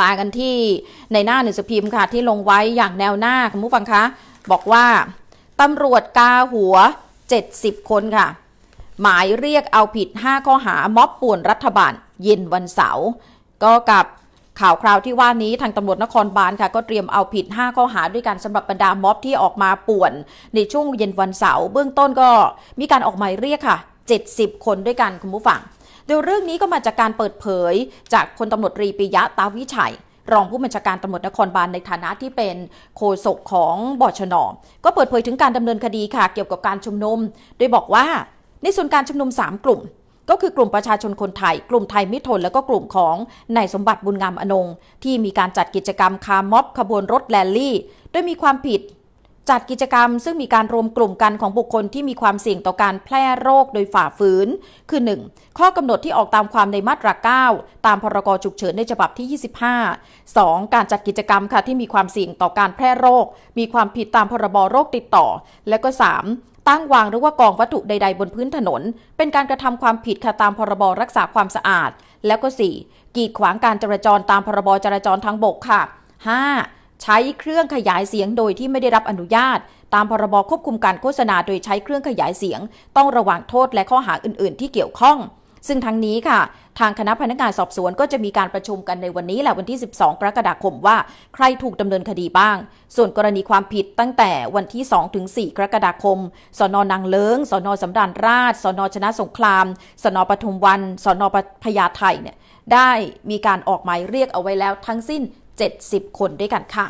มากันที่ในหน้าหนังสือพิมพ์ค่ะที่ลงไว้อย่างแนวหน้าคุณผู้ฟังคะ บอกว่าตำรวจกาหัว 70 คนค่ะ หมายเรียกเอาผิด 5 ข้อหาม็อบป่วนรัฐบาลเย็นวันเสาร์ก็กับข่าวคราวที่ว่านี้ทางตำรวจนครบาลค่ะ ก็เตรียมเอาผิด 5 ข้อหาด้วยกันสำหรับบรรดาม็อบที่ออกมาป่วน ในช่วงเย็นวันเสาร์เบื้องต้นก็ มีการออกหมายเรียกค่ะ 70 คนด้วยกันคุณผู้ฟังโดยเรื่องนี้ก็มาจากการเปิดเผยจากพลตำรวจรีปิยะตาวิชัย รองผู้บัญชาการตำรวจนครบาลในฐานะที่เป็นโฆษกของบชนก็เปิดเผยถึงการดำเนินคดีค่ะเกี่ยวกับการชุมนุมโดยบอกว่าในส่วนการชุมนุม 3 กลุ่ม ก็คือกลุ่มประชาชนคนไทยกลุ่มไทยมิทนและก็กลุ่มของนายสมบัติบุญงามอนงที่มีการจัดกิจกรรมคารม็อบ ขบวนรถแลนลี่โดยมีความผิดจัดกิจกรรมซึ่งมีการรวมกลุ่มกันของบุคคลที่มีความเสี่ยงต่อการแพร่โรคโดยฝ่าฝืนคือ 1. ข้อกำหนดที่ออกตามความในมาตรา9ตามพรกฉุกเฉินในฉบับที่ 25 2. การจัดกิจกรรมค่ะที่มีความเสี่ยงต่อการแพร่โรค มีความผิดตามพรบโรคติดต่อ และก็ 3. ตั้งวางหรือว่ากองวัตถุใดๆบนพื้นถนน เป็นการกระทำความผิดค่ะตามพรบรักษาความสะอาด และก็ 4. กีดขวางการจราจรตามพรบจราจรทางบกค่ะ 5. ใช้เครื่องขยายเสียงโดยที่ไม่ได้รับอนุญาต ตามพรบควบคุมการโฆษณาโดยใช้เครื่องขยายเสียง ต้องระวังโทษ และข้อหาอื่นๆที่เกี่ยวข้อง ซึ่งทั้งนี้ค่ะ ทางคณะพนักงานสอบสวน ก็จะมีการประชุมกันในวันนี้ แหละวันที่ 12 กรกฎาคมว่าใครถูกดำเนินคดีบ้าง ส่วนกรณีความผิดตั้งแต่วันที่ 2 ถึง 4 กรกฎาคม สนนางเลิง สนสำรานราช สนชนะสงคราม สนปทุมวันสนพญาไทเนี่ยได้มีการออกหมายเรียกเอาไว้แล้วทั้งสิ้น70 คนด้วยกันค่ะ